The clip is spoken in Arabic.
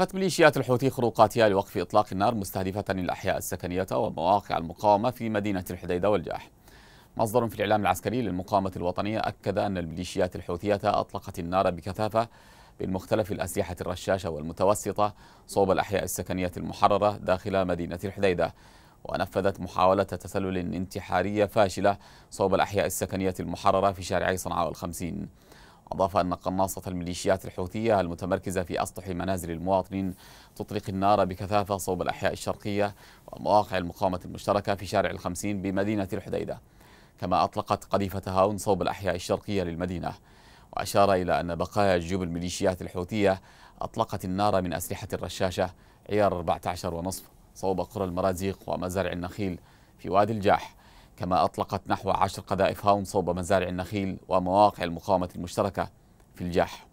نفذت ميليشيات الحوثي خروقاتها لوقف إطلاق النار مستهدفة الأحياء السكنية ومواقع المقاومة في مدينة الحديدة والجاح مصدر في الإعلام العسكري للمقاومة الوطنية أكد أن الميليشيات الحوثية أطلقت النار بكثافة من مختلف الأسلحة الرشاشة والمتوسطة صوب الأحياء السكنية المحررة داخل مدينة الحديدة ونفذت محاولة تسلل انتحارية فاشلة صوب الأحياء السكنية المحررة في شارعي صنعاء والخمسين أضاف أن قناصة الميليشيات الحوثية المتمركزة في أسطح منازل المواطنين تطلق النار بكثافة صوب الأحياء الشرقية ومواقع المقاومة المشتركة في شارع الخمسين بمدينة الحديدة كما أطلقت قذيفة هاون صوب الأحياء الشرقية للمدينة وأشار إلى أن بقايا جيوب الميليشيات الحوثية أطلقت النار من أسلحة الرشاشة عيار 14 ونصف صوب قرى المرازيق ومزارع النخيل في وادي الجاح كما أطلقت نحو عشر قذائف هاون صوب مزارع النخيل ومواقع المقاومة المشتركة في الجاح